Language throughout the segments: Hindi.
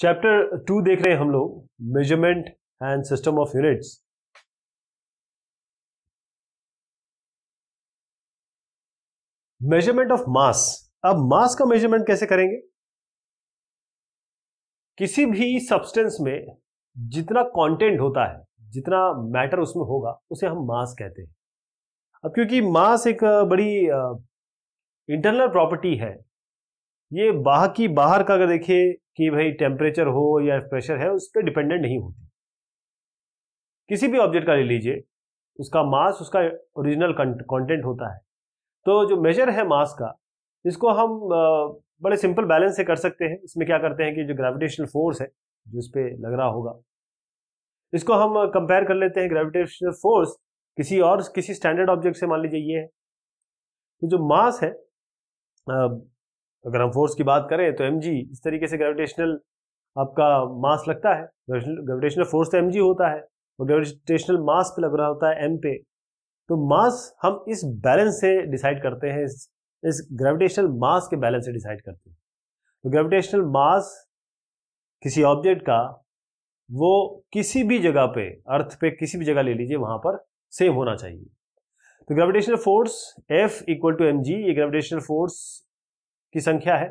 चैप्टर टू देख रहे हैं हम लोग measurement and system of units measurement of mass अब मास का मेजरमेंट कैसे करेंगे किसी भी सब्सटेंस में जितना कंटेंट होता है जितना मैटर उसमें होगा उसे हम मास कहते हैं अब क्योंकि मास एक बड़ी इंटरनल प्रॉपर्टी है ये बाह की बाहर का अगर देखें कि भाई टेम्परेचर हो या प्रेशर है उस पर डिपेंडेंट नहीं होती किसी भी ऑब्जेक्ट का ले लीजिए उसका मास उसका ओरिजिनल कंटेंट होता है तो जो मेजर है मास का इसको हम बड़े सिंपल बैलेंस से कर सकते हैं इसमें क्या करते हैं कि जो ग्रेविटेशनल फोर्स है जो इस पर लग रहा होगा इसको हम कंपेयर कर लेते हैं ग्रेविटेशनल फोर्स किसी और किसी स्टैंडर्ड ऑब्जेक्ट से मान लीजिए ये है तो जो मास है अगर हम फोर्स की बात करें तो एम इस तरीके से ग्रेविटेशनल आपका मास लगता है ग्रेविटेशनल फोर्स तो एम होता है और ग्रेविटेशनल मास पे लग रहा होता है एम पे तो मास हम इस बैलेंस से डिसाइड करते हैं इस, इस ग्रेविटेशनल मास के बैलेंस से डिसाइड करते हैं तो ग्रेविटेशनल मास किसी ऑब्जेक्ट का वो किसी भी जगह पे अर्थ पे किसी भी जगह ले लीजिए वहां पर सेम होना चाहिए तो gravitational force F equal to M G ये ग्रेविटेशनल फोर्स की संख्या है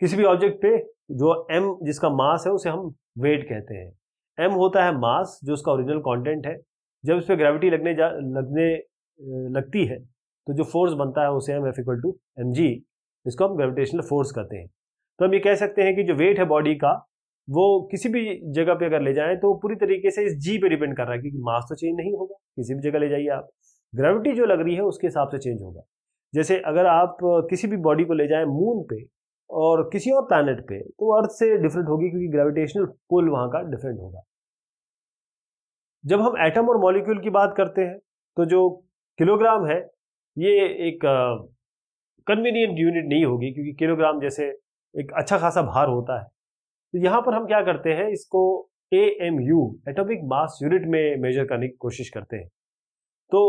किसी भी ऑब्जेक्ट पे जो एम जिसका मास है उसे हम वेट कहते हैं एम होता है मास जो उसका ओरिजिनल कंटेंट है जब इस पर ग्रेविटी लगने जा लगने लगती है तो जो फोर्स बनता है उसे M F equal to M G इसको हम ग्रेविटेशनल फोर्स कहते हैं तो हम ये कह सकते हैं कि जो वेट है बॉडी का वो किसी भी जगह पे अगर ले जाएं तो पूरी तरीके से इस जी पे डिपेंड कर रहा है क्योंकि मास तो चेंज नहीं होगा किसी भी जगह ले जाइए आप ग्रेविटी जो लग रही है उसके हिसाब से चेंज होगा जैसे अगर आप किसी भी बॉडी को ले जाएं मून पे और किसी और प्लानट पे तो अर्थ से डिफरेंट होगी क्योंकि ग्रेविटेशनल पुल वहां का डिफरेंट होगा जब हम एटम और मॉलिक्यूल की बात करते हैं तो जो किलोग्राम है ये एक कन्वीनियंट यूनिट नहीं होगी क्योंकि किलोग्राम जैसे एक अच्छा खासा भार होता है तो यहाँ पर हम क्या करते हैं इसको A M U atomic mass unit में मेजर करने की कोशिश करते हैं तो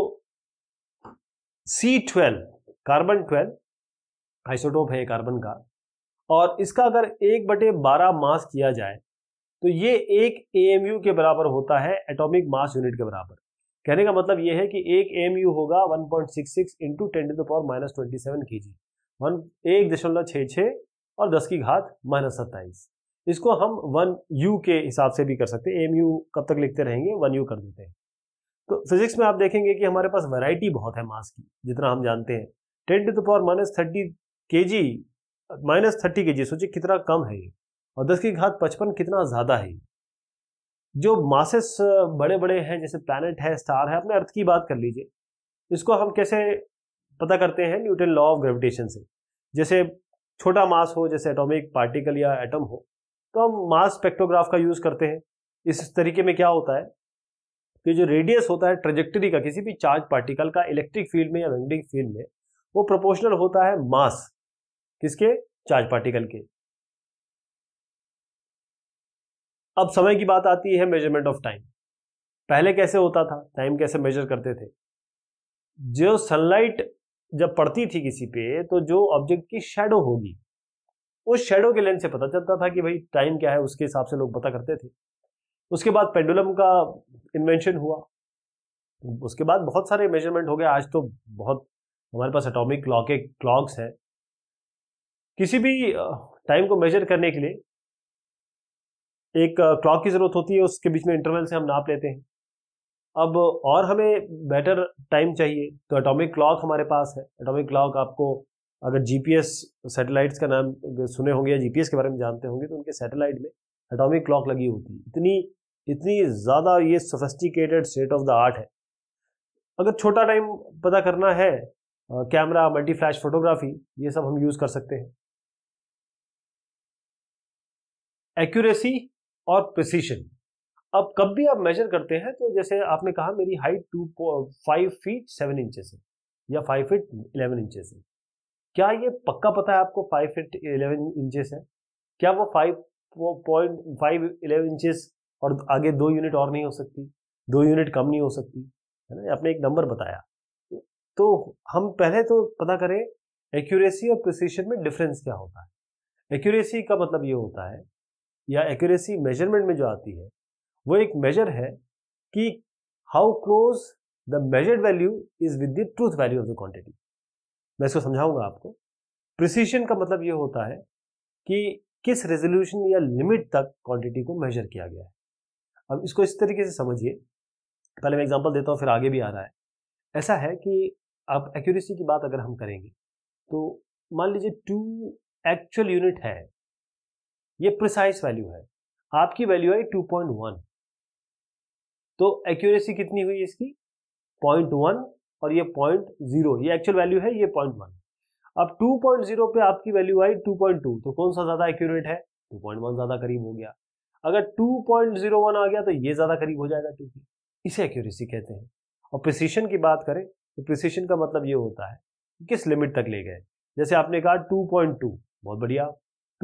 C twelve carbon twelve isotope है कार्बन का और इसका अगर एक बटे बारह मास किया जाए तो ये एक ए के बराबर होता है एटॉमिक मास यूनिट के बराबर कहने का मतलब ये है कि एक एम यू होगा 1.66 point six six into ten to power minus twenty seven K G one एक दशमलव छः छः और दस की घात माइनस सत्ताईस इसको हम वन यू के हिसाब से भी कर सकते हैं एम यू कब तक लिखते रहेंगे वन यू कर देते हैं तो फिजिक्स में आप देखेंगे कि हमारे पास वैरायटी बहुत है मास की जितना हम जानते हैं ten to the power minus thirty K G minus thirty K जी सोचिए कितना कम है ये और दस की घात पचपन कितना ज़्यादा है जो मासेस बड़े बड़े हैं जैसे प्लानट है स्टार है अपने अर्थ की बात कर लीजिए इसको हम कैसे पता करते हैं न्यूटन लॉ ऑफ ग्रेविटेशन से जैसे छोटा मास हो जैसे एटॉमिक पार्टिकल या एटम हो तो हम मास स्पेक्ट्रोग्राफ का यूज़ करते हैं इस तरीके में क्या होता है कि जो रेडियस होता है ट्रेजेक्टरी का किसी भी चार्ज पार्टिकल का इलेक्ट्रिक फील्ड में या मैग्नेटिक फील्ड में वो प्रोपोर्शनल होता है मास किसके चार्ज पार्टिकल के अब समय की बात आती है मेजरमेंट ऑफ टाइम पहले कैसे होता था टाइम कैसे मेजर करते थे जो सनलाइट जब पड़ती थी किसी पे तो जो ऑब्जेक्ट की शेडो होगी उस शेडो के लेंस से पता चलता था कि भाई टाइम क्या है उसके हिसाब से लोग पता करते थे उसके बाद पेंडुलम का इन्वेंशन हुआ उसके बाद बहुत सारे मेजरमेंट हो गए आज तो बहुत हमारे पास एटॉमिक क्लॉक क्लॉक्स हैं किसी भी टाइम को मेजर करने के लिए एक क्लॉक की ज़रूरत होती है उसके बीच में इंटरवल से हम नाप लेते हैं अब और हमें बेटर टाइम चाहिए तो एटॉमिक क्लॉक हमारे पास है एटॉमिक क्लॉक आपको अगर जीपीएस सैटेलाइट्स का नाम सुने होंगे या जीपीएस के बारे में जानते होंगे तो उनके सैटेलाइट में एटॉमिक क्लॉक लगी होती है इतनी इतनी ज़्यादा ये sophisticated state of the art है अगर छोटा टाइम पता करना है कैमरा मल्टी फ्लैश फोटोग्राफी ये सब हम यूज़ कर सकते हैं एक्यूरेसी और प्रिसीशन अब कब भी आप मेजर करते हैं तो जैसे आपने कहा मेरी height two five feet seven inches है या फाइव फीट इलेवन इंचेस है क्या ये पक्का पता है आपको फाइव फीट इलेवन इंचेस है क्या वो five point five eleven inches और आगे दो यूनिट और नहीं हो सकती दो यूनिट कम नहीं हो सकती है ना आपने एक नंबर बताया तो हम पहले तो पता करें एक्यूरेसी और प्रिसीशन में डिफरेंस क्या होता है एक्यूरेसी का मतलब ये होता है या एक्यूरेसी मेजरमेंट में जो आती है वो एक मेजर है कि how close the measured value is with the truth value of the quantity मैं इसको समझाऊंगा आपको प्रिसीशन का मतलब ये होता है कि किस रेजोल्यूशन या लिमिट तक क्वांटिटी को मेजर किया गया है अब इसको इस तरीके से समझिए पहले मैं एग्जांपल देता हूँ फिर आगे भी आ रहा है ऐसा है कि अब एक्यूरेसी की बात अगर हम करेंगे तो मान लीजिए टू एक्चुअल यूनिट है ये प्रिसाइज वैल्यू है आपकी वैल्यू है वन तो एक्यूरेसी कितनी हुई इसकी पॉइंट वन और ये जीरो ये एक्चुअल वैल्यू है ये वन अब टू पॉइंट जीरो पे आपकी वैल्यू आई टू पॉइंट टू तो कौन सा ज़्यादा एक्यूरेट है टू पॉइंट वन ज़्यादा करीब हो गया अगर टू पॉइंट जीरो वन आ गया तो ये ज़्यादा करीब हो जाएगा टू की इसे एक्यूरेसी कहते हैं और प्रिसीशन की बात करें तो प्रिसिशन का मतलब ये होता है कि किस लिमिट तक ले गए जैसे आपने कहा 2.2 बहुत बढ़िया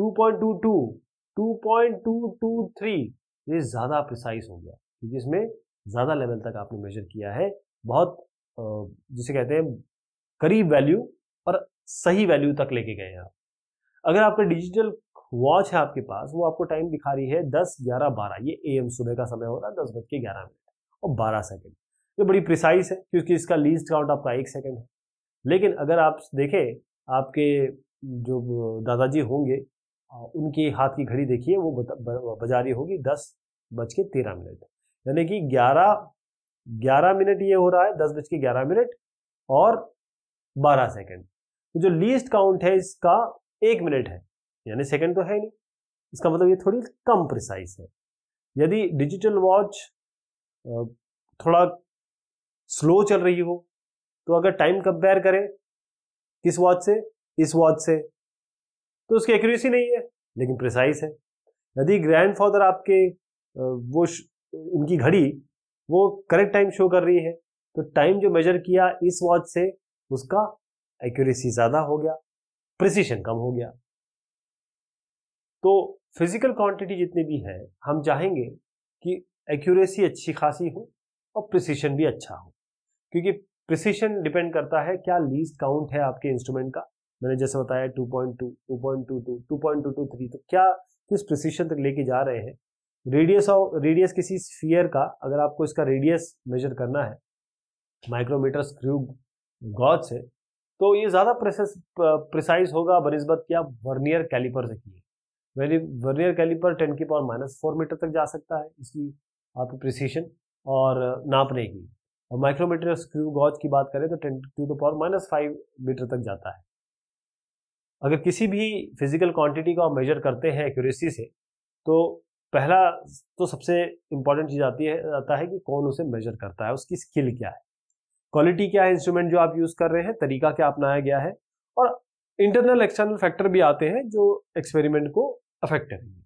2.22 2.223 ये ज़्यादा प्रिसाइज हो गया क्योंकि इसमें ज़्यादा लेवल तक आपने मेजर किया है बहुत जिसे कहते हैं करीब वैल्यू और सही वैल्यू तक लेके गए आप अगर आपका डिजिटल वॉच है आपके पास वो आपको टाइम दिखा रही है दस ग्यारह बारह ये ए एम सुबह का समय हो रहा है दस बज के ग्यारह मिनट और बारह सेकेंड ये बड़ी प्रिसाइज है क्योंकि इसका लीस्ट काउंट आपका एक सेकेंड है लेकिन अगर आप देखें आपके जो दादाजी होंगे उनके हाथ की घड़ी देखिए वो बजा रही होगी दस बज के तेरह मिनट यानी कि ग्यारह ग्यारह मिनट ये हो रहा है दस बज के ग्यारह मिनट और बारह सेकेंड तो जो लीस्ट काउंट है इसका एक मिनट है यानी सेकेंड तो है नहीं इसका मतलब ये थोड़ी कम प्रिसाइज है यदि डिजिटल वॉच थोड़ा स्लो चल रही हो तो अगर टाइम कंपेयर करें किस वॉच से इस वॉच से तो उसकी एक्यूरेसी नहीं है लेकिन प्रिसाइज है यदि ग्रैंडफादर आपके वो उनकी घड़ी वो करेक्ट टाइम शो कर रही है तो टाइम जो मेजर किया इस वॉच से उसका एक्यूरेसी ज़्यादा हो गया प्रिसीशन कम हो गया तो फिजिकल क्वांटिटी जितनी भी है हम चाहेंगे कि एक्यूरेसी अच्छी खासी हो और प्रिसीशन भी अच्छा हो क्योंकि प्रिसिशन डिपेंड करता है क्या लीस्ट काउंट है आपके इंस्ट्रूमेंट का मैंने जैसे बताया 2.2, 2.22, 2.223 तो क्या किस प्रिसिशन तक लेके जा रहे हैं रेडियस ऑफ रेडियस किसी स्फीयर का अगर आपको इसका रेडियस मेजर करना है माइक्रोमीटर स्क्रू गॉज से तो ये ज़्यादा प्रिसाइज होगा बनस्बत कि आप वर्नियर कैलिपर से किए वेरी वर्नियर कैलिपर टेन की पावर माइनस फोर मीटर तक जा सकता है इसकी आपकी प्रिसीशन और नापने की और माइक्रोमीटर स्क्रू गॉज की बात करें तो ten to the power minus five metre तक जाता है अगर किसी भी फिजिकल क्वांटिटी को आप मेजर करते हैं एक्यूरेसी से तो पहला तो सबसे इम्पॉर्टेंट चीज़ आती है आता है कि कौन उसे मेजर करता है उसकी स्किल क्या है क्वालिटी क्या है इंस्ट्रूमेंट जो आप यूज़ कर रहे हैं तरीका क्या अपनाया गया है और इंटरनल एक्सटर्नल फैक्टर भी आते हैं जो एक्सपेरिमेंट को अफेक्ट करेंगे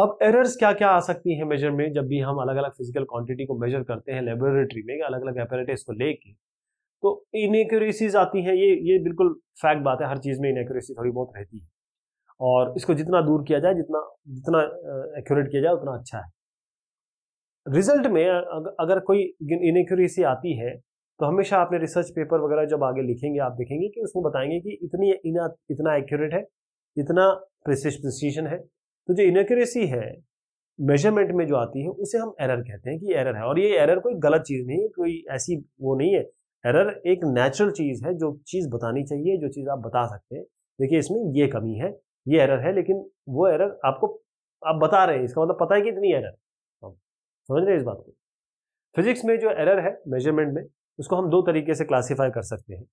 अब एरर्स क्या क्या आ सकती हैं मेजर में जब भी हम अलग अलग फिजिकल क्वांटिटी को मेजर करते हैं लेबोरेटरी में अलग अलग अपरेटिस को लेके तो इनक्यूरेसीज आती हैं ये ये बिल्कुल फैक्ट बात है हर चीज़ में इनक्यूरेसी थोड़ी बहुत रहती है और इसको जितना दूर किया जाए जितना जितना एक्यूरेट किया जाए उतना अच्छा है रिजल्ट में अगर कोई इनक्यूरेसी आती है तो हमेशा आपने रिसर्च पेपर वगैरह जब आगे लिखेंगे आप देखेंगे कि उसमें बताएंगे कि इतनी इना इतना एक्यूरेट है इतना प्रिसिशन है तो जो इनक्यूरेसी है मेजरमेंट में जो आती है उसे हम एरर कहते हैं कि एरर है और ये एरर कोई गलत चीज़ नहीं है कोई ऐसी वो नहीं है एरर एक नेचुरल चीज़ है जो चीज़ बतानी चाहिए जो चीज़ आप बता सकते हैं देखिए इसमें ये कमी है ये एरर है लेकिन वो एरर आपको आप बता रहे हैं इसका मतलब पता है कि इतनी एरर हम समझ रहे हैं इस बात को फिजिक्स में जो एरर है मेजरमेंट में उसको हम दो तरीके से क्लासीफाई कर सकते हैं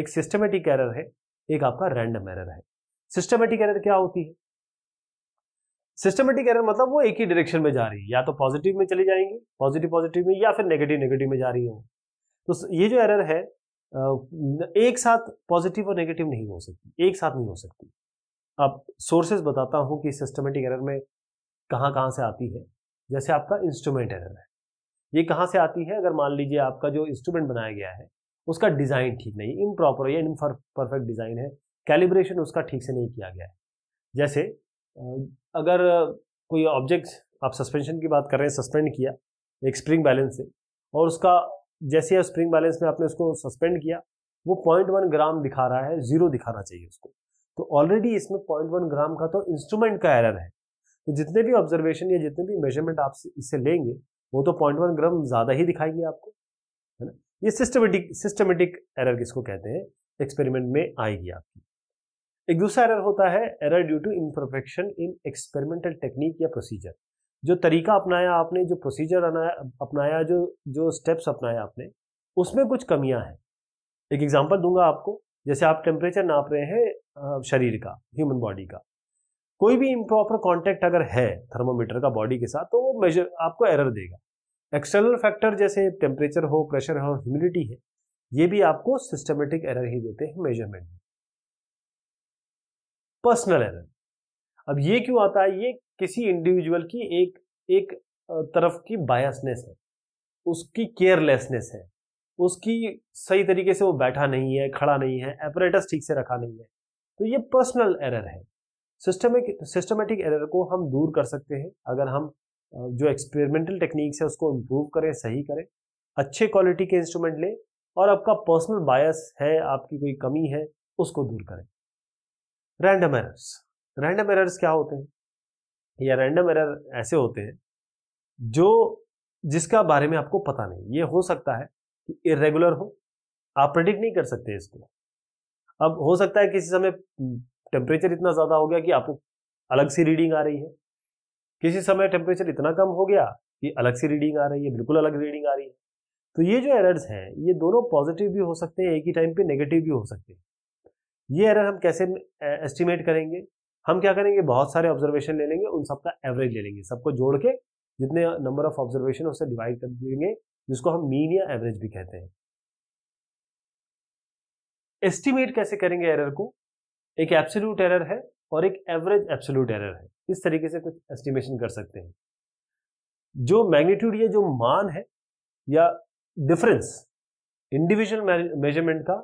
एक सिस्टमेटिक एरर है एक आपका रैंडम एरर है सिस्टमेटिक एरर क्या होती है सिस्टमेटिक एरर मतलब वो एक ही डायरेक्शन में जा रही है या तो पॉजिटिव में चली जाएंगी पॉजिटिव पॉजिटिव में या फिर नेगेटिव नेगेटिव में जा रही है तो ये जो एरर है एक साथ पॉजिटिव और नेगेटिव नहीं हो सकती एक साथ नहीं हो सकती अब सोर्सेज बताता हूँ कि सिस्टमेटिक एरर में कहाँ कहाँ से आती है जैसे आपका इंस्ट्रूमेंट एरर है ये कहाँ से आती है अगर मान लीजिए आपका जो इंस्ट्रूमेंट बनाया गया है उसका डिज़ाइन ठीक नहीं इम प्रॉपर या इम परफेक्ट डिज़ाइन है कैलिब्रेशन उसका ठीक से नहीं किया गया है जैसे अगर कोई ऑब्जेक्ट आप सस्पेंशन की बात कर रहे हैं सस्पेंड किया एक स्प्रिंग बैलेंस से और उसका जैसे स्प्रिंग बैलेंस में आपने उसको सस्पेंड किया वो पॉइंट वन ग्राम दिखा रहा है जीरो दिखाना चाहिए उसको तो ऑलरेडी इसमें पॉइंट वन ग्राम का तो इंस्ट्रूमेंट का एरर है तो जितने भी ऑब्जर्वेशन या जितने भी मेजरमेंट आप इससे लेंगे वो तो पॉइंट वन ग्राम ज़्यादा ही दिखाएंगे आपको है ना ये सिस्टमेटिक सिस्टमेटिक एरर किसको कहते हैं एक्सपेरिमेंट में आएगी आपकी एक दूसरा एरर होता है error due to imperfection in experimental technique या प्रोसीजर जो तरीका अपनाया आपने जो प्रोसीजर अपनाया जो जो स्टेप्स अपनाया आपने उसमें कुछ कमियां हैं एक एग्जांपल दूंगा आपको जैसे आप टेम्परेचर नाप रहे हैं शरीर का ह्यूमन बॉडी का कोई भी इम्प्रॉपर कॉन्टेक्ट अगर है थर्मोमीटर का बॉडी के साथ तो वो मेजर आपको एरर देगा एक्सटर्नल फैक्टर जैसे टेम्परेचर हो प्रेशर हो ह्यूमिडिटी है ये भी आपको सिस्टमेटिक एरर ही देते हैं मेजरमेंट में पर्सनल एरर अब ये क्यों आता है ये किसी इंडिविजुअल की एक एक तरफ की बायसनेस है उसकी केयरलेसनेस है उसकी सही तरीके से वो बैठा नहीं है खड़ा नहीं है एपरेटस ठीक से रखा नहीं है तो ये पर्सनल एरर है सिस्टमिक सिस्टमेटिक एरर को हम दूर कर सकते हैं अगर हम जो एक्सपेरिमेंटल टेक्निक्स है उसको इम्प्रूव करें सही करें अच्छे क्वालिटी के इंस्ट्रूमेंट लें और आपका पर्सनल बायस है आपकी कोई कमी है उसको दूर करें रैंडम एरर्स रैंडम एरर्स क्या होते हैं या रैंडम एरर ऐसे होते हैं जो जिसका बारे में आपको पता नहीं ये हो सकता है कि इरेगुलर हो आप प्रेडिक्ट नहीं कर सकते इसको अब हो सकता है किसी समय टेम्परेचर हम्म, इतना ज़्यादा हो गया कि आपको अलग सी रीडिंग आ रही है किसी समय टेम्परेचर इतना कम हो गया कि अलग सी रीडिंग आ रही है बिल्कुल अलग रीडिंग आ रही है तो ये जो एरर्स हैं ये दोनों पॉजिटिव भी हो सकते हैं एक ही टाइम पे नेगेटिव भी हो सकते हैं ये एरर हम कैसे एस्टिमेट करेंगे हम क्या करेंगे बहुत सारे ऑब्जर्वेशन ले लेंगे उन सबका एवरेज ले लेंगे सबको जोड़ के जितने नंबर ऑफ ऑब्जर्वेशन उससे डिवाइड कर देंगे जिसको हम मीन या एवरेज भी कहते हैं एस्टिमेट कैसे करेंगे एरर को एक एब्सोल्यूट एरर है और एक एवरेज एब्सोल्यूट एरर है इस तरीके से कुछ एस्टिमेशन कर सकते हैं जो मैग्नीट्यूड या जो मान है या डिफरेंस इंडिविजुअल मेजरमेंट का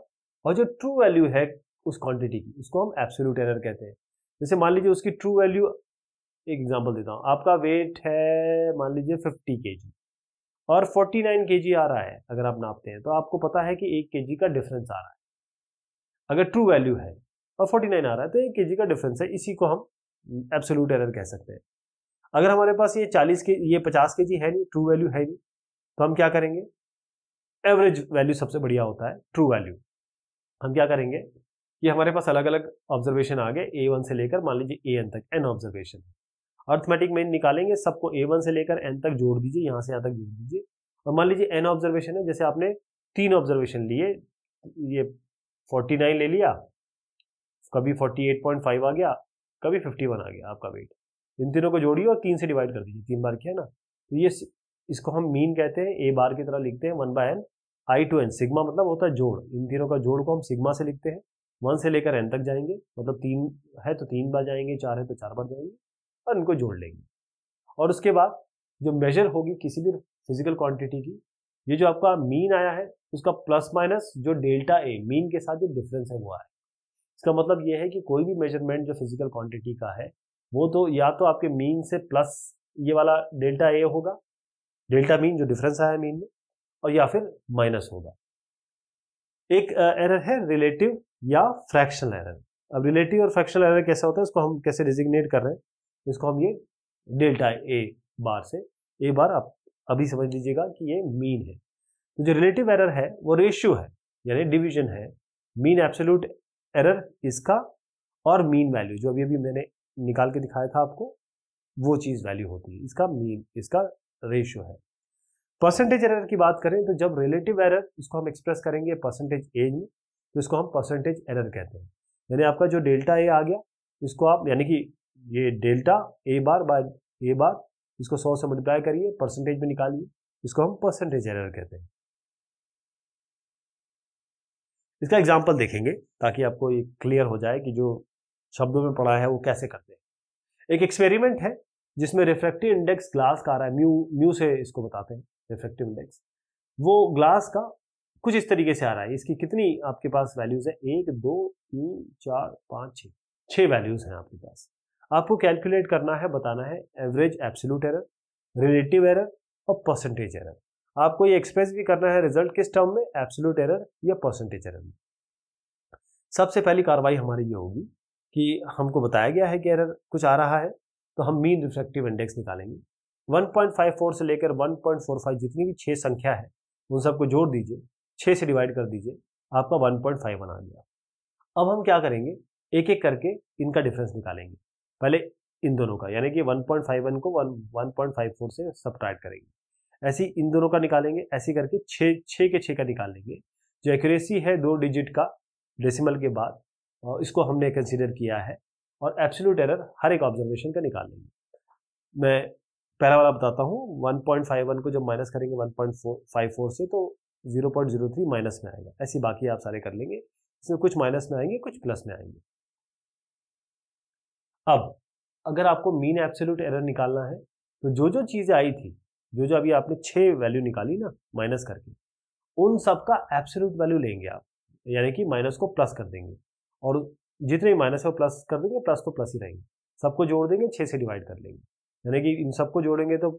और जो ट्रू वैल्यू है उस क्वांटिटी की उसको हम एब्सोल्यूट एरर कहते हैं जैसे मान लीजिए उसकी ट्रू वैल्यू एक एग्जांपल देता हूँ आपका वेट है मान लीजिए 50 के और 49 नाइन के आ रहा है अगर आप नापते हैं तो आपको पता है कि एक के का डिफरेंस आ रहा है अगर ट्रू वैल्यू है और फोर्टी आ रहा है तो एक के का डिफरेंस है इसी को हम एब्सोल्यूट एरर कह सकते हैं अगर हमारे पास ये चालीस के ये पचास के है नहीं ट्रू वैल्यू है नहीं तो हम क्या करेंगे एवरेज वैल्यू सबसे बढ़िया होता है ट्रू वैल्यू हम क्या करेंगे ये हमारे पास अलग अलग ऑब्जर्वेशन आ गए ए वन से लेकर मान लीजिए ए एन तक एन ऑब्जर्वेशन अर्थमेटिक मेन निकालेंगे सबको ए वन से लेकर एन तक जोड़ दीजिए यहाँ से यहाँ तक जोड़ दीजिए और मान लीजिए एन ऑब्जर्वेशन है जैसे आपने तीन ऑब्जर्वेशन लिए ये फोर्टी नाइन ले लिया कभी फोर्टी एट पॉइंट फाइव आ गया कभी फिफ्टी वन आ गया आपका वेट इन तीनों को जोड़िए और तीन से डिवाइड कर दीजिए तीन बार किया ना तो ये इसको हम मीन कहते हैं ए बार की तरह लिखते हैं one by N I to N sigma मतलब होता है जोड़ इन तीनों का जोड़ को हम सिग्मा से लिखते हैं वन से लेकर एन तक जाएंगे मतलब तीन है तो तीन बार जाएंगे चार है तो चार बार जाएंगे और इनको जोड़ लेंगे और उसके बाद जो मेजर होगी किसी भी फिजिकल क्वांटिटी की ये जो आपका मीन आया है उसका प्लस माइनस जो डेल्टा ए मीन के साथ जो डिफरेंस है वो आया है इसका मतलब ये है कि कोई भी मेजरमेंट जो फिजिकल क्वांटिटी का है वो तो या तो आपके मीन से प्लस ये वाला डेल्टा ए होगा डेल्टा मीन जो डिफरेंस आया है मीन में और या फिर माइनस होगा एक एरर है रिलेटिव या फ्रैक्शनल एरर अब रिलेटिव और फ्रैक्शनल एरर कैसा होता है इसको हम कैसे डिजिग्नेट कर रहे हैं इसको हम ये डेल्टा ए बार से ए बार आप अभी समझ लीजिएगा कि ये मीन है तो जो रिलेटिव एरर है वो रेशियो है यानी डिवीजन है मीन एब्सोल्यूट एरर इसका और मीन वैल्यू जो अभी अभी मैंने निकाल के दिखाया था आपको वो चीज़ वैल्यू होती है इसका मीन इसका रेशियो है परसेंटेज एरर की बात करें तो जब रिलेटिव एरर इसको हम एक्सप्रेस करेंगे परसेंटेज एज में तो इसको हम परसेंटेज एरर कहते हैं यानी आपका जो डेल्टा ए आ गया इसको आप यानी कि ये डेल्टा ए बार बाय ए बार इसको सौ से मल्टीप्लाई करिए परसेंटेज में निकालिए इसको हम परसेंटेज एरर कहते हैं इसका एग्जाम्पल देखेंगे ताकि आपको ये क्लियर हो जाए कि जो शब्दों में पढ़ा है वो कैसे करते हैं एक एक्सपेरिमेंट है जिसमें रिफ्रैक्टिव इंडेक्स ग्लास का आ रहा है म्यू म्यू से इसको बताते हैं रिफ्रेक्टिव इंडेक्स वो ग्लास का कुछ इस तरीके से आ रहा है इसकी कितनी आपके पास वैल्यूज़ है एक दो तीन चार पाँच छः छः वैल्यूज़ हैं आपके पास आपको कैलकुलेट करना है बताना है average absolute error relative error और परसेंटेज एरर आपको ये एक्सप्रेस भी करना है रिजल्ट किस टर्म में एब्सोल्यूट एरर या परसेंटेज एरर में सबसे पहली कार्रवाई हमारी ये होगी कि हमको बताया गया है कि एरर कुछ आ रहा है तो हम मीन रिफ्लेक्टिव इंडेक्स निकालेंगे 1.54 से लेकर 1.45 जितनी भी छः संख्या है उन सबको जोड़ दीजिए छः से डिवाइड कर दीजिए आपका 1.5 बना गया अब हम क्या करेंगे एक एक करके इनका डिफरेंस निकालेंगे पहले इन दोनों का यानी कि 1.51 को 1.54 से सब करेंगे ऐसी इन दोनों का निकालेंगे ऐसी करके छः छः के छः का निकाल लेंगे जो एक्यूरेसी है दो डिजिट का डेसिमल के बाद इसको हमने कंसिडर किया है और एब्सोल्यूट एरर हर एक ऑब्जर्वेशन का निकाल लेंगे मैं पहला वाला बताता हूँ वन पॉइंट फाइव वन को जब माइनस करेंगे one point four five four से तो zero zero point three minus में आएगा ऐसी बाकी आप सारे कर लेंगे इसमें कुछ माइनस में आएंगे कुछ प्लस में आएंगे अब अगर आपको मीन एब्सोल्यूट एरर निकालना है तो जो जो चीज़ें आई थी जो जो अभी आपने छः वैल्यू निकाली ना माइनस करके उन सब का एब्सोल्यूट वैल्यू लेंगे आप यानी कि माइनस को प्लस कर देंगे और जितने माइनस वो प्लस कर देंगे प्लस तो प्लस ही रहेंगे सबको जोड़ देंगे छः से डिवाइड कर लेंगे यानी कि इन सबको जोड़ेंगे तो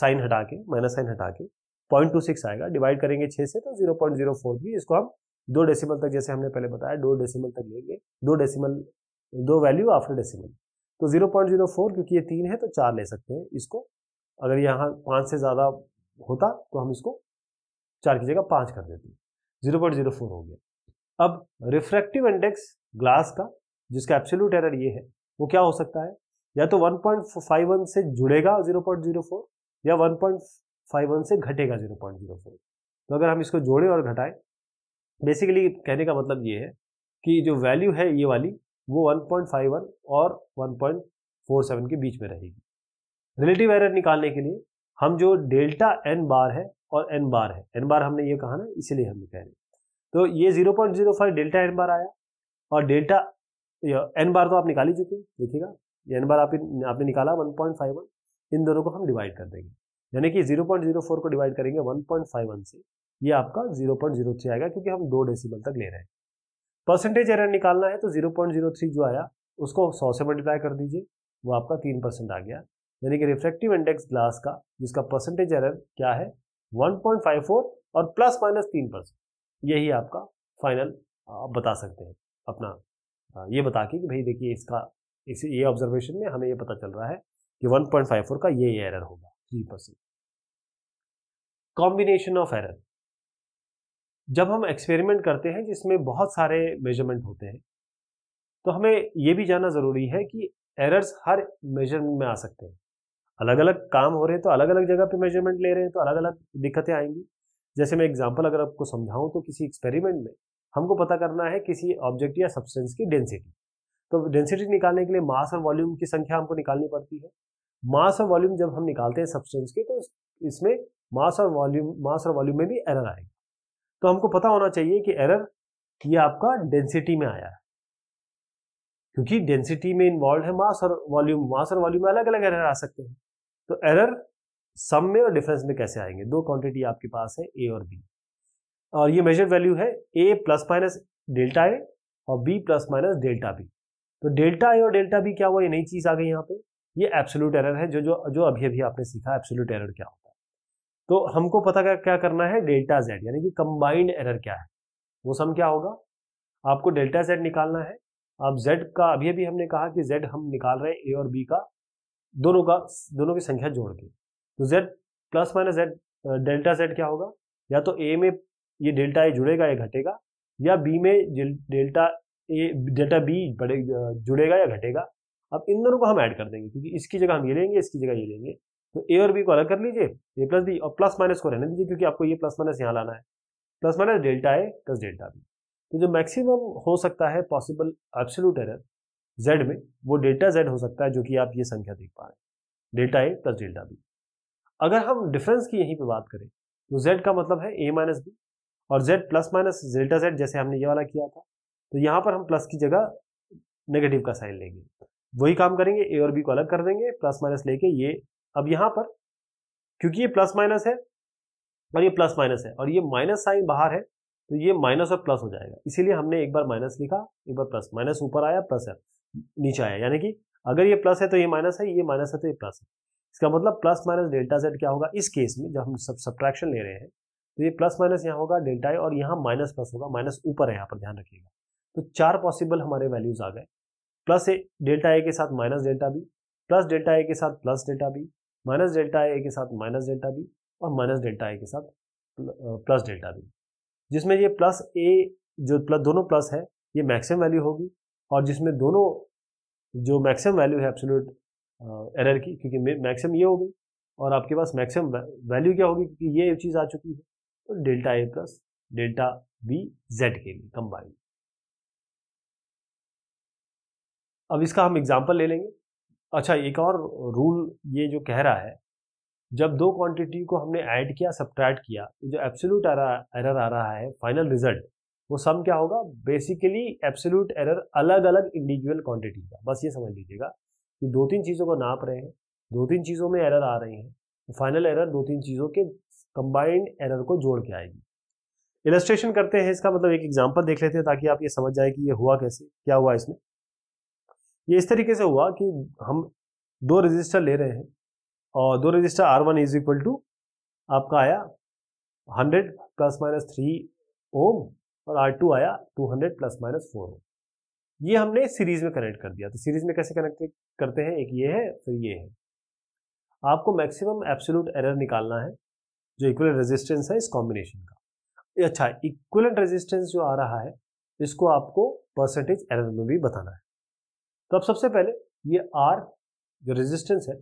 साइन हटा के माइनस साइन हटा के पॉइंट टू सिक्स आएगा डिवाइड करेंगे छः से तो जीरो पॉइंट जीरो फोर भी इसको हम दो डेसिमल तक जैसे हमने पहले बताया दो डेसिमल तक लेंगे दो डेसिमल दो वैल्यू आफ्टर डेसिमल तो जीरो पॉइंट जीरो फोर क्योंकि ये तीन है तो चार ले सकते हैं इसको अगर यहाँ पाँच से ज़्यादा होता तो हम इसको चार की जगह पाँच कर देते जीरो पॉइंट जीरो फोर हो गया अब रिफ्रैक्टिव इंडेक्स ग्लास का जिसका एब्सोल्यूट एरर ये है वो क्या हो सकता है या तो 1.51 से जुड़ेगा 0.04 या 1.51 से घटेगा 0.04 तो अगर हम इसको जोड़ें और घटाएं बेसिकली कहने का मतलब ये है कि जो वैल्यू है ये वाली वो 1.51 और 1.47 के बीच में रहेगी रिलेटिव एरर निकालने के लिए हम जो डेल्टा एन बार है और एन बार है एन बार हमने ये कहा ना इसीलिए हम कह रहे हैं तो ये 0.05 डेल्टा एन बार आया और डेल्टा एन बार तो आप निकाल ही चुके हैं देखिएगा एन बार आप आपने निकाला वन पॉइंट फाइव वन इन दोनों को हम डिवाइड कर देंगे यानी कि जीरो पॉइंट जीरो फोर को डिवाइड करेंगे वन पॉइंट फाइव वन से ये आपका जीरो पॉइंट जीरो थ्री आएगा क्योंकि हम दो डेसिमल तक ले रहे हैं परसेंटेज एरर निकालना है तो जीरो पॉइंट जीरो थ्री जो आया उसको सौ से मल्टीप्लाई कर दीजिए वो आपका तीन परसेंट आ गया यानी कि रिफ्लेक्टिव इंडेक्स ग्लास का जिसका परसेंटेज एरर क्या है फोर और प्लस माइनस तीन परसेंट यही आपका फाइनल आप बता सकते हैं अपना ये बता के कि भाई देखिए इसका इस ये ऑब्जर्वेशन में हमें ये पता चल रहा है कि 1.54 का ये एरर होगा three percent combination of error जब हम एक्सपेरिमेंट करते हैं जिसमें बहुत सारे मेजरमेंट होते हैं तो हमें ये भी जानना ज़रूरी है कि एरर्स हर मेजरमेंट में आ सकते हैं अलग अलग काम हो रहे हैं तो अलग अलग जगह पे मेजरमेंट ले रहे हैं तो अलग अलग दिक्कतें आएंगी जैसे मैं एग्जांपल अगर आपको समझाऊं तो किसी एक्सपेरिमेंट में हमको पता करना है किसी ऑब्जेक्ट या सब्सटेंस की डेंसिटी तो डेंसिटी निकालने के लिए मास और वॉल्यूम की संख्या हमको निकालनी पड़ती है मास और वॉल्यूम जब हम निकालते हैं सब्सटेंस के तो इसमें मास और वॉल्यूम मास और वॉल्यूम में भी एरर आएगा तो हमको पता होना चाहिए कि एरर ये आपका डेंसिटी में आया है क्योंकि डेंसिटी में इन्वॉल्व है मास और वॉल्यूम मास और वॉल्यूम में अलग अलग एरर आ सकते हैं तो एरर सम में और डिफरेंस में कैसे आएंगे दो क्वांटिटी आपके पास है ए और बी और ये मेजर वैल्यू है A plus minus delta A और B plus minus delta B तो डेल्टा ए और डेल्टा बी क्या हुआ ये नई चीज़ आ गई यहाँ पे ये एब्सोल्यूट एरर है जो जो जो अभी अभी आपने सीखा एब्सोल्यूट एरर क्या होता है तो हमको पता क्या क्या करना है डेल्टा जेड यानी कि कंबाइंड एरर क्या है वो सम क्या होगा आपको डेल्टा जेड निकालना है आप जेड का अभी अभी हमने कहा कि जेड हम निकाल रहे हैं ए और बी का दोनों का दोनों की संख्या जोड़ के तो Z plus minus Z delta Z क्या होगा या तो ए में ये डेल्टा ए जुड़ेगा या घटेगा या बी में डेल्टा ए डेटा बी बढ़े जुड़ेगा या घटेगा अब इन दोनों को हम ऐड कर देंगे क्योंकि इसकी जगह हम ये लेंगे इसकी जगह ये लेंगे तो ए और बी को अलग कर लीजिए ए प्लस बी और प्लस माइनस को रहने दीजिए क्योंकि आपको ये प्लस माइनस यहाँ लाना है plus minus delta A plus delta B तो जो मैक्सिमम हो सकता है पॉसिबल एब्सोलूट एरर जेड में वो डेल्टा जेड हो सकता है जो कि आप ये संख्या देख पा रहे हैं delta A plus delta B अगर हम डिफरेंस की यहीं पर बात करें तो जेड का मतलब है ए माइनस बी और Z plus minus delta Z जैसे हमने ये वाला किया था तो यहाँ पर हम प्लस की जगह नेगेटिव का साइन लेंगे वही काम करेंगे ए और बी को अलग कर देंगे प्लस माइनस लेके ये अब यहाँ पर क्योंकि ये प्लस माइनस है और ये प्लस माइनस है और ये माइनस साइन बाहर है तो ये माइनस और प्लस हो जाएगा इसीलिए हमने एक बार माइनस लिखा एक बार प्लस माइनस ऊपर आया प्लस है नीचे आया यानी कि अगर ये प्लस है तो ये माइनस है ये माइनस है तो ये प्लस है इसका मतलब प्लस माइनस डेल्टा जेड क्या होगा इस केस में जब हम सब सब्ट्रैक्शन ले रहे हैं तो ये प्लस माइनस यहाँ होगा डेल्टा है और यहाँ माइनस प्लस होगा माइनस ऊपर है यहाँ पर ध्यान रखिएगा तो चार पॉसिबल हमारे वैल्यूज आ गए प्लस ए डेल्टा ए के साथ minus delta B plus delta A के साथ plus delta B minus delta A के साथ माइनस डेल्टा बी और माइनस डेल्टा ए के साथ प्लस डेल्टा बी जिसमें ये प्लस ए जो प्लस दोनों प्लस है ये मैक्सिमम वैल्यू होगी और जिसमें दोनों जो मैक्सिमम वैल्यू है एब्सोल्यूट एरर की क्योंकि मैक्सिमम ये होगी और आपके पास मैक्सिमम वैल्यू क्या होगी क्योंकि ये चीज़ आ चुकी है तो delta A plus delta B Z के लिए कंबाइंड अब इसका हम एग्जाम्पल ले लेंगे अच्छा एक और रूल ये जो कह रहा है जब दो क्वांटिटी को हमने ऐड किया सब्ट्रैक्ट किया तो जो एब्सोल्यूट एरर आ रहा है फाइनल रिजल्ट वो सम क्या होगा बेसिकली एब्सोल्यूट एरर अलग अलग इंडिविजुअल क्वांटिटी का बस ये समझ लीजिएगा कि दो तीन चीज़ों को नाप रहे हैं दो तीन चीज़ों में एरर आ रही हैं तो फाइनल एरर दो तीन चीज़ों के कंबाइंड एरर को जोड़ के आएगी इलस्ट्रेशन करते हैं इसका मतलब एक एग्जाम्पल देख लेते हैं ताकि आप ये समझ जाए कि ये हुआ कैसे क्या हुआ इसमें ये इस तरीके से हुआ कि हम दो रजिस्टर ले रहे हैं और दो register R one is equal to आपका आया hundred plus minus three ohm और आर टू आया two hundred plus minus four ohm ये हमने सीरीज में कनेक्ट कर दिया तो सीरीज में कैसे कनेक्ट करते हैं एक ये है फिर ये है आपको मैक्सिमम एब्सोल्यूट एरर निकालना है जो इक्वल रेजिस्टेंस है इस कॉम्बिनेशन का अच्छा इक्वलेंट रेजिस्टेंस जो आ रहा है इसको आपको परसेंटेज एरर में भी बताना है तो अब सबसे पहले ये आर जो रेजिस्टेंस है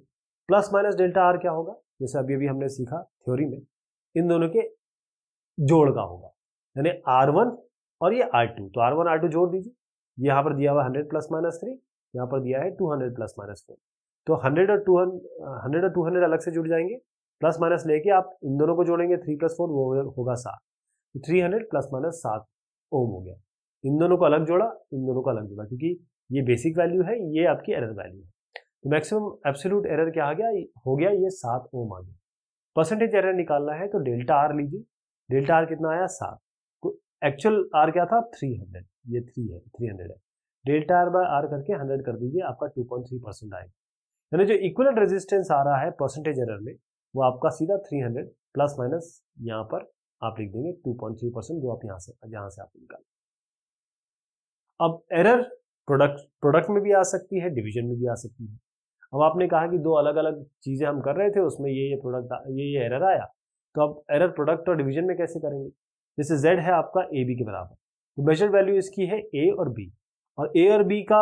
प्लस माइनस डेल्टा आर क्या होगा जैसे अभी अभी हमने सीखा थ्योरी में इन दोनों के जोड़ का होगा यानी आर वन और ये आर टू तो आर वन आर टू जोड़ दीजिए यहाँ पर दिया हुआ हंड्रेड प्लस माइनस थ्री यहाँ पर दिया है two hundred plus minus four तो हंड्रेड और टू हंड्रेड और टू हंड्रेड अलग से जुड़ जाएंगे प्लस माइनस लेके आप इन दोनों को जोड़ेंगे थ्री प्लस फोर वो होगा सात थ्री हंड्रेड प्लस माइनस सात ओम हो गया इन दोनों को अलग जोड़ा इन दोनों को अलग जोड़ा क्योंकि ये बेसिक वैल्यू है ये आपकी एरर वैल्यू है तो मैक्सिमम एब्सोल्यूट एरर क्या आ गया हो गया ये सात ओम आ गया परसेंटेज एरर निकालना है तो डेल्टा आर लीजिए डेल्टा आर कितना आया सात एक्चुअल तो आर क्या था थ्री हंड्रेड ये थ्री है थ्री हंड्रेड है डेल्टा आर बाय आर करके हंड्रेड कर दीजिए आपका टू पॉइंट थ्री परसेंट आएगा यानी जो इक्वल रेजिस्टेंस आ रहा है परसेंटेज एरर में वो आपका सीधा थ्री हंड्रेड प्लस माइनस यहाँ पर आप लिख देंगे टू पॉइंट थ्री परसेंट जो आप यहाँ से यहाँ से आप निकाल अब एरर प्रोडक्ट प्रोडक्ट में भी आ सकती है डिवीजन में भी आ सकती है अब आपने कहा कि दो अलग अलग चीज़ें हम कर रहे थे उसमें ये ये प्रोडक्ट ये ये एरर आया तो आप एरर प्रोडक्ट और डिवीजन में कैसे करेंगे जैसे जेड है आपका ए बी के बराबर तो मेजर वैल्यू इसकी है ए और बी और ए और बी का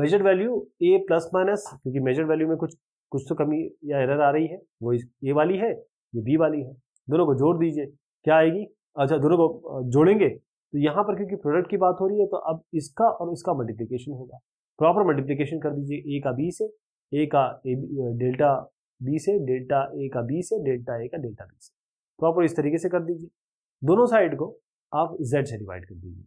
measure value A plus minus क्योंकि मेजर वैल्यू में कुछ कुछ तो कमी या एरर आ रही है वो ए वाली है ये बी वाली है दोनों को जोड़ दीजिए क्या आएगी अच्छा दोनों को जोड़ेंगे तो यहाँ पर क्योंकि प्रोडक्ट की बात हो रही है तो अब इसका और इसका मल्टीप्लीकेशन होगा प्रॉपर मल्टीप्लीकेशन कर दीजिए ए का बी से ए का डेल्टा बी से डेल्टा ए का बी से डेल्टा ए का डेल्टा बी से प्रॉपर इस तरीके से कर दीजिए दोनों साइड को आप जेड से डिवाइड कर दीजिए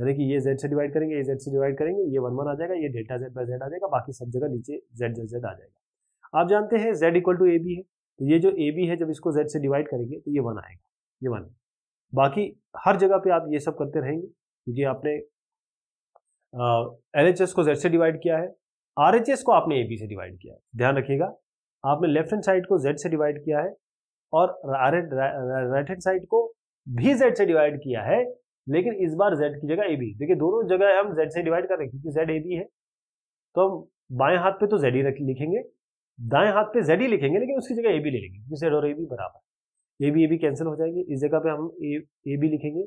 यानी कि ये जेड से डिवाइड करेंगे ये जेड से डिवाइड करेंगे ये वन वन आ जाएगा ये डेल्टा जेड बाई जेड आ जाएगा बाकी सब जगह नीचे जेड जेड जेड आ जाएगा आप जानते हैं Z equal to A B है तो ये जो ए बी है जब इसको जेड से डिवाइड करेंगे तो ये वन आएगा ये वन बाकी हर जगह पे आप ये सब करते रहेंगे क्योंकि आपने एल एच एस को जेड से डिवाइड किया है आर एच एस को आपने ए बी से डिवाइड किया है ध्यान रखिएगा आपने लेफ्ट हैंड साइड को जेड से डिवाइड किया है और राइट हैंड साइड को भी जेड से डिवाइड किया है लेकिन इस बार जेड की जगह ए बी देखिए दोनों जगह हम जेड से डिवाइड कर रहे हैं क्योंकि जेड ए बी है तो हम बाएं हाथ पे तो जेड ही लिखेंगे दाएं हाथ पे जेड ही लिखेंगे लेकिन उसकी जगह ए बी ले लेंगे क्योंकि जेड और ए बी बराबर A B A B cancel हो जाएगी इस जगह पे हम ए ए बी लिखेंगे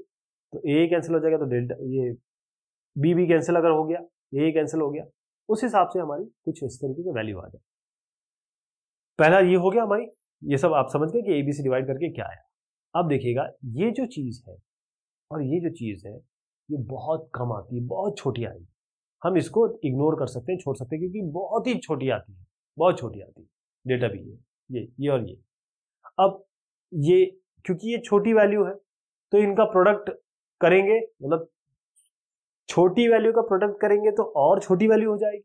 तो ए कैंसिल हो जाएगा तो डेल्टा ये बी बी कैंसिल अगर हो गया ए कैंसिल हो गया उस हिसाब से हमारी कुछ इस तरीके की वैल्यू आ जाए पहला ये हो गया हमारी ये सब आप समझ गए कि ए बी से डिवाइड करके क्या आया अब देखिएगा ये जो चीज़ है और ये जो चीज़ है ये बहुत कम आती है बहुत छोटी आई हम इसको इग्नोर कर सकते हैं छोड़ सकते हैं क्योंकि बहुत ही छोटी आती है बहुत छोटी आती है डेटा भी ये ये ये और ये अब ये क्योंकि ये छोटी वैल्यू है तो इनका प्रोडक्ट करेंगे मतलब छोटी वैल्यू का प्रोडक्ट करेंगे तो और छोटी वैल्यू हो जाएगी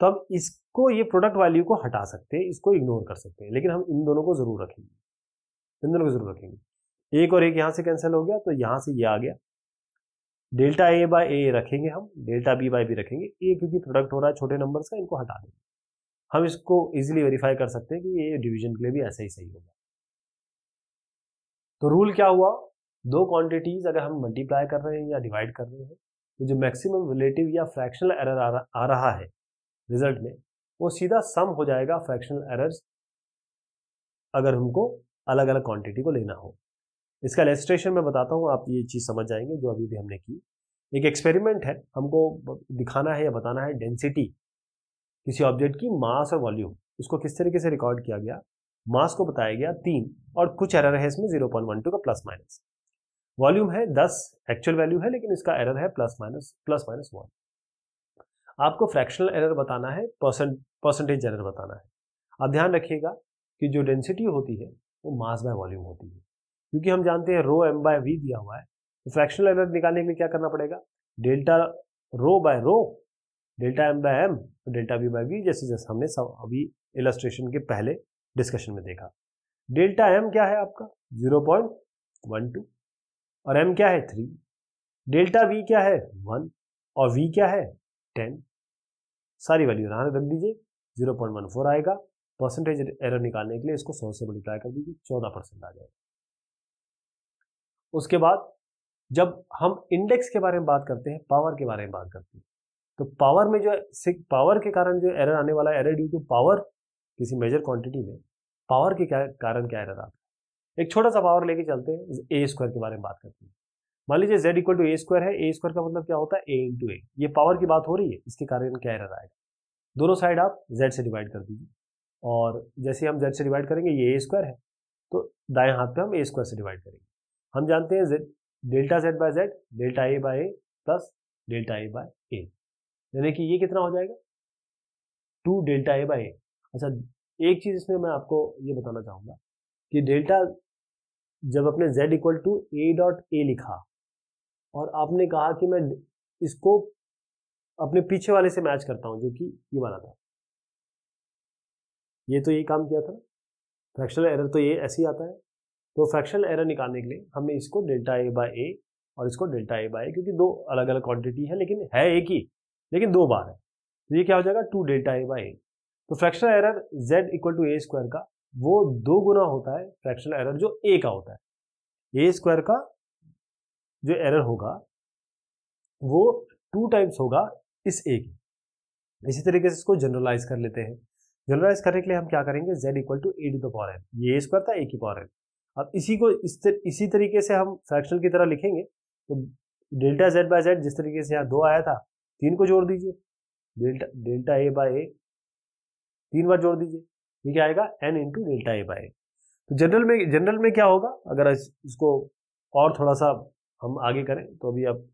तो हम इसको ये प्रोडक्ट वैल्यू को हटा सकते हैं इसको इग्नोर कर सकते हैं लेकिन हम इन दोनों को जरूर रखेंगे इन दोनों को जरूर रखेंगे एक और एक यहाँ से कैंसिल हो गया तो यहाँ से ये आ गया डेल्टा ए बाय ए रखेंगे हम डेल्टा बी बाय बी रखेंगे ए क्योंकि प्रोडक्ट हो रहा है छोटे नंबर्स का इनको हटा देंगे हम इसको इजीली वेरीफाई कर सकते हैं कि ये डिवीजन के लिए भी ऐसा ही सही होगा तो रूल क्या हुआ दो क्वांटिटीज अगर हम मल्टीप्लाई कर रहे हैं या डिवाइड कर रहे हैं तो जो मैक्सिमम रिलेटिव या फ्रैक्शनल एरर आ, रहा, आ रहा है रिजल्ट में वो सीधा सम हो जाएगा फ्रैक्शनल एरर्स अगर हमको अलग अलग क्वांटिटी को लेना हो इसका रजिस्ट्रेशन मैं बताता हूँ आप ये चीज़ समझ जाएंगे जो अभी भी हमने की एक एक्सपेरिमेंट है हमको दिखाना है या बताना है डेंसिटी किसी ऑब्जेक्ट की मास और वॉल्यूम उसको किस तरीके से रिकॉर्ड किया गया मास को बताया गया तीन और कुछ एरर है इसमें जीरो पॉइंट वन टू का प्लस माइनस वॉल्यूम है दस एक्चुअल वैल्यू है लेकिन इसका एरर है plus minus plus minus one आपको फ्रैक्शनल एरर बताना है परसेंटेज एरर बताना है अब ध्यान रखिएगा कि जो डेंसिटी होती है वो मास बाय वॉल्यूम होती है क्योंकि हम जानते हैं रो एम बाय वी दिया हुआ है तो फ्रैक्शनल एरर निकालने के लिए क्या करना पड़ेगा delta rho by rho delta M by M delta V by V जैसे जैसे हमने सब अभी इलस्ट्रेशन के पहले डिस्कशन में देखा डेल्टा एम क्या है आपका जीरो पॉइंट वन टू और एम क्या है थ्री डेल्टा वी क्या है वन और वी क्या है टेन सारी वैल्यू यहां रख दीजिए जीरो पॉइंट वन फोर आएगा परसेंटेज एरर निकालने के लिए इसको सौ से मल्टीप्लाई कर दीजिए चौदह परसेंट आ जाएगा उसके बाद जब हम इंडेक्स के बारे में बात करते हैं पावर के बारे में बात करते हैं तो पावर में जो पावर के कारण जो एरर आने वाला है एरर ड्यू टू पावर किसी मेजर क्वांटिटी में पावर के क्या कारण क्या एरर है एक छोटा सा पावर लेके चलते हैं ए स्क्वायर के बारे में बात करते हैं मान लीजिए Z equal to A square है ए स्क्वायर का मतलब क्या होता है ए इंटू ए ये पावर की बात हो रही है इसके कारण क्या एरर आएगा दोनों साइड आप जेड से डिवाइड कर दीजिए और जैसे हम जेड से डिवाइड करेंगे ये ए स्क्वायर है तो दाएं हाथ पे हम ए स्क्वायर से डिवाइड करेंगे हम जानते हैं Z delta Z by Z delta A by A plus delta A by A यानी कि ये कितना हो जाएगा two delta A by A अच्छा एक चीज़ इसमें मैं आपको ये बताना चाहूँगा कि डेल्टा जब आपने z equal to A dot A लिखा और आपने कहा कि मैं इसको अपने पीछे वाले से मैच करता हूँ जो कि ये वाला था ये तो ये काम किया था फ्रैक्शनल एरर तो ये ऐसे ही आता है तो फ्रैक्शनल एरर निकालने के लिए हमने इसको डेल्टा ए बाय ए और इसको डेल्टा ए बाय ए क्योंकि दो अलग अलग क्वांटिटी है लेकिन है एक ही लेकिन दो बार है तो ये क्या हो जाएगा two delta A by A तो fractional error z equal to A square का वो दो गुना होता है फ्रैक्शनल एरर जो ए का होता है ए स्क्वायर का जो एरर होगा वो टू टाइम्स होगा इस ए की इसी तरीके से इसको जनरलाइज कर लेते हैं जनरलाइज करने के लिए हम क्या करेंगे Z equal to A to the power N ये ए स्क्वायर था ए की पावर एन अब इसी को इस तर, इसी तरीके से हम फ्रैक्शनल की तरह लिखेंगे तो डेल्टा जेड बाय जेड जिस तरीके से यहाँ दो आया था तीन को जोड़ दीजिए delta delta A by A तीन बार जोड़ दीजिए ये क्या आएगा N into delta A by तो जनरल में जनरल में क्या होगा अगर इस, इसको और थोड़ा सा हम आगे करें तो अभी आप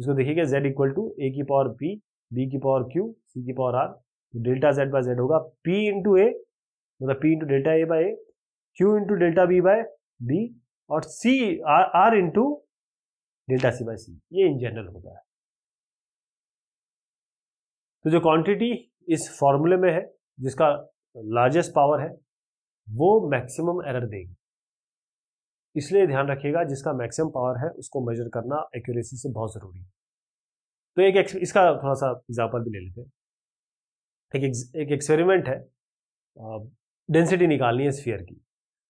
इसको देखिएगा जेड इक्वल टू ए की पावर पी बी की पावर क्यू सी की पावर आर तो डेल्टा जेड बाय जेड होगा पी इंटू ए मतलब P into delta A by A Q into delta B by B और C R R into delta C by C ये इन जनरल होता है तो जो क्वांटिटी इस फॉर्मूले में है जिसका लार्जेस्ट पावर है वो मैक्सिमम एरर देगी इसलिए ध्यान रखिएगा जिसका मैक्सिमम पावर है उसको मेजर करना एक्यूरेसी से बहुत ज़रूरी है तो एक, इसका थोड़ा सा एग्जाम्पल भी ले लेते हैं एक एक एक्सपेरिमेंट है डेंसिटी निकालनी है स्फीयर की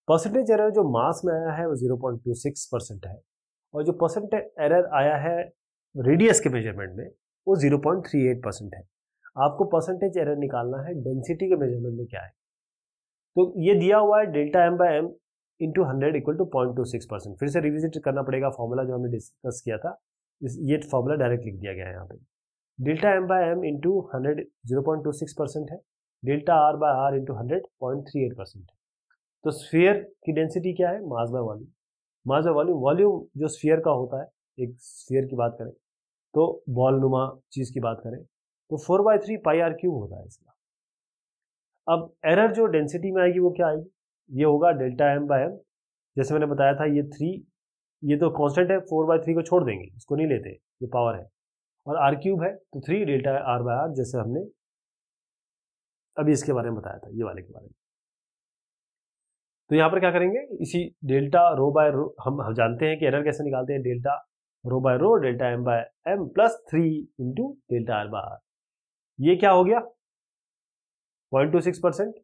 परसेंटेज एरर जो मास में आया है वो zero point two six percent है और जो परसेंटेज एरर आया है रेडियस के मेजरमेंट में वो zero point three eight percent है आपको परसेंटेज एरर निकालना है डेंसिटी के मेजरमेंट में क्या है तो ये दिया हुआ है delta M by M into hundred equal to point two six percent फिर से रिविजिट करना पड़ेगा फॉर्मूला जो हमने डिस्कस किया था ये फॉर्मूला डायरेक्ट लिख दिया गया है यहाँ पे delta M by M into hundred zero point two six percent है delta R by R into hundred point three eight percent है तो स्फीयर की डेंसिटी क्या है mass by volume mass by volume volume जो स्फीयर का होता है एक स्फीयर की बात करें तो बॉल नुमा चीज़ की बात करें वो four by three pi R cube होता है इसका अब एरर जो डेंसिटी में आएगी वो क्या आएगी ये होगा डेल्टा एम बाय एम जैसे मैंने बताया था ये थ्री ये तो कांस्टेंट है फोर बाई थ्री को छोड़ देंगे इसको नहीं लेते ये पावर है और आर क्यूब है तो three delta R by R जैसे हमने अभी इसके बारे में बताया था ये वाले के बारे में तो यहाँ पर क्या करेंगे इसी डेल्टा रो बाय रो हम जानते हैं कि एरर कैसे निकालते हैं delta rho by rho delta M by M plus three into delta R by R ये क्या हो गया पॉइंट टू सिक्स परसेंट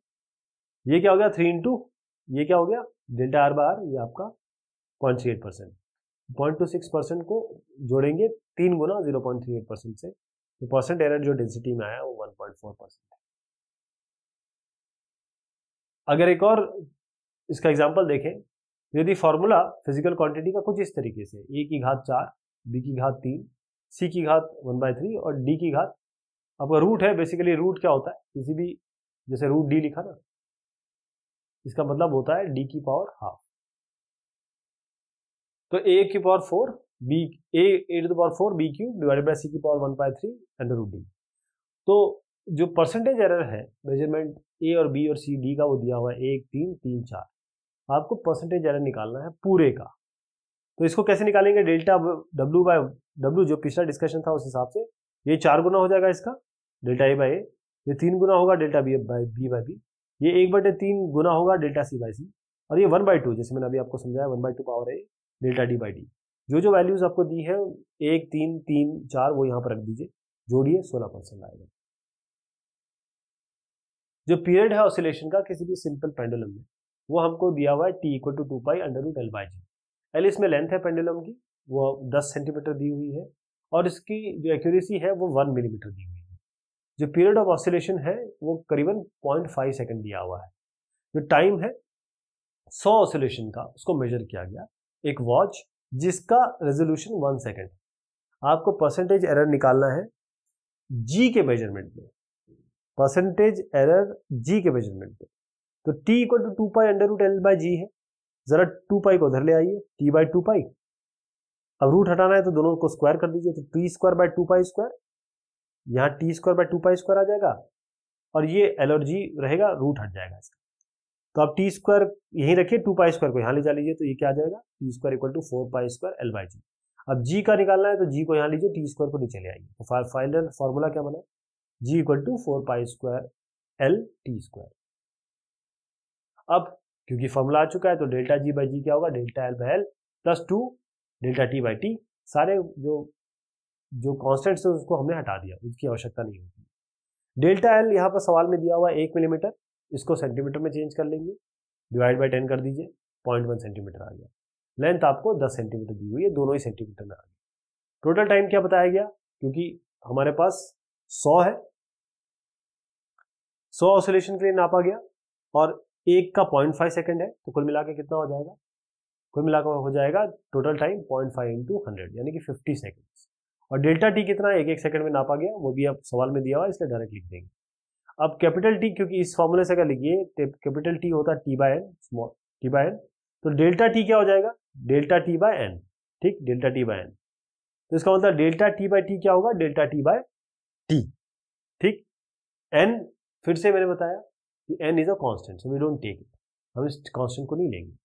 ये क्या हो गया थ्री इंटू ये क्या हो गया डेल्टा आर बार ये आपका point three eight percent point two six percent को जोड़ेंगे तीन गुना zero point three eight percent से तो परसेंट एरर जो डेंसिटी में आया वो वन पॉइंट फोर परसेंट है अगर एक और इसका एग्जाम्पल देखें तो यदि फॉर्मूला फिजिकल क्वांटिटी का कुछ इस तरीके से ए की घात चार बी की घात तीन सी की घात वन बाय थ्री और डी की घात आपका रूट है बेसिकली रूट क्या होता है किसी भी जैसे रूट डी लिखा ना इसका मतलब होता है डी की पावर हाफ तो ए की power four B A A to power four B cube divided by C की power one by three under root D तो जो परसेंटेज एरर है मेजरमेंट ए और बी और सी डी का वो दिया हुआ है एक तीन तीन चार आपको परसेंटेज एरर निकालना है पूरे का तो इसको कैसे निकालेंगे डेल्टा डब्ल्यू बाय डब्ल्यू जो पिछला डिस्कशन था उस हिसाब से ये चार गुना हो जाएगा इसका डेल्टा ए बाई ए ये तीन गुना होगा delta B by B by B ये एक बटे तीन गुना होगा डेल्टा सी बाई सी और ये वन बाई टू जैसे मैंने अभी आपको समझाया वन बाई टू पावर है डेल्टा डी बाई डी जो जो वैल्यूज़ आपको दी है एक तीन तीन चार वो यहाँ पर रख दीजिए जोड़िए सोलह परसेंट आएगा जो पीरियड है ऑसिलेशन का किसी भी सिंपल पेंडुलम में वो हमको दिया हुआ है T equal to two pi under root L by G L इसमें लेंथ है पेंडुलम की वो दस सेंटीमीटर दी हुई है और इसकी जो एक्यूरेसी है वो वन मिलीमीटर दी हुई है जो पीरियड ऑफ ऑसिलेशन है वो करीबन 0.5 सेकंड दिया हुआ है जो टाइम है 100 ऑसिलेशन का उसको मेजर किया गया एक वॉच जिसका रेजोल्यूशन वन सेकेंड आपको परसेंटेज एरर निकालना है जी के मेजरमेंट में परसेंटेज एरर जी के मेजरमेंट में तो T equal to two pi under root L by G है ज़रा टू पाई को उधर ले आइए टी बाई टू पाई अब रूट हटाना है तो दोनों को स्क्वायर कर दीजिए तो T square by two pi square यहाँ T square by two pi square आ जाएगा और ये एल और जी रहेगा रूट हट जाएगा इसका तो आप टी स्क्वायर यहीं रखिए टू पाई स्क्वायर को यहाँ ले जा लीजिए तो ये क्या आ जाएगा T square equal to four pi square L by G अब जी का निकालना है तो जी को यहाँ लीजिए टी स्क्वायर को नीचे ले आइए तो फाइनल फॉर्मूला क्या बना G equal to four pi square L T square अब क्योंकि फॉर्मूला आ चुका है तो डेल्टा जी बाई जी क्या होगा delta L by L plus two delta T by T सारे जो जो कॉन्स्टेंट्स है उसको हमने हटा दिया उसकी आवश्यकता नहीं होती डेल्टा एल यहाँ पर सवाल में दिया हुआ एक मिलीमीटर इसको सेंटीमीटर में चेंज कर लेंगे डिवाइड बाई टेन कर दीजिए पॉइंट वन सेंटीमीटर आ गया लेंथ आपको दस सेंटीमीटर दी हुई है दोनों ही सेंटीमीटर में आ गया टोटल टाइम क्या बताया गया क्योंकि हमारे पास सौ है सौ ऑसोलेशन के लिए नापा गया और एक का पॉइंट फाइव सेकेंड है तो कुल मिला कितना हो जाएगा कुल मिलाकर हो जाएगा total time point five into hundred यानी कि फिफ्टी सेकेंड और डेल्टा टी कितना एक एक सेकंड में नापा गया वो भी आप सवाल में दिया हुआ इसलिए डायरेक्ट लिख देंगे अब कैपिटल टी क्योंकि इस फॉर्मूले से अगर लिखिए कैपिटल टी होता है T by N small T by N तो डेल्टा टी क्या हो जाएगा डेल्टा टी बाय एन ठीक डेल्टा टी बाय एन तो इसका मतलब डेल्टा टी बाय टी क्या होगा डेल्टा टी बाय टी ठीक एन फिर से मैंने बताया कि N is a constant so we don't take it हम इस कॉन्स्टेंट को नहीं लेंगे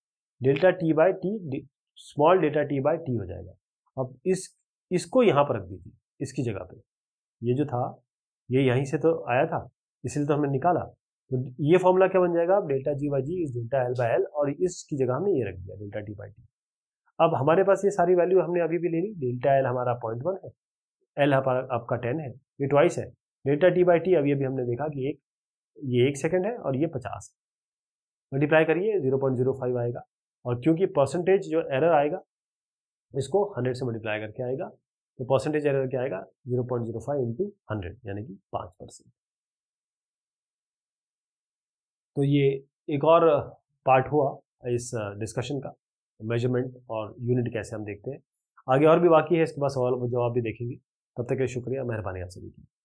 delta T by T small delta T by T हो जाएगा अब इस इसको यहाँ पर रख दीजिए इसकी जगह पे ये जो था ये यहीं से तो आया था इसलिए तो हमने निकाला तो ये फॉर्मूला क्या बन जाएगा डेल्टा जी बाई जी इस डेल्टा एल बाई एल और इसकी जगह हमने ये रख दिया डेल्टा टी बाई टी अब हमारे पास ये सारी वैल्यू हमने अभी भी ले ली डेल्टा एल हमारा पॉइंट वन है एल हमारा आपका टेन है ये ट्वाइस है डेल्टा टी बाई टी अभी अभी हमने देखा कि एक ये एक सेकेंड है और ये पचास मल्टीप्लाई करिए जीरो पॉइंट जीरो फाइव आएगा और क्योंकि परसेंटेज जो एरर आएगा तो इसको हंड्रेड से मल्टीप्लाई करके आएगा तो परसेंटेज एरर क्या आएगा zero point zero five into hundred यानी कि पांच परसेंट तो ये एक और पार्ट हुआ इस डिस्कशन का मेजरमेंट और यूनिट कैसे हम देखते हैं आगे और भी बाकी है इसके बाद सवाल जवाब भी देखेंगे तब तक के शुक्रिया मेहरबानी आप सभी की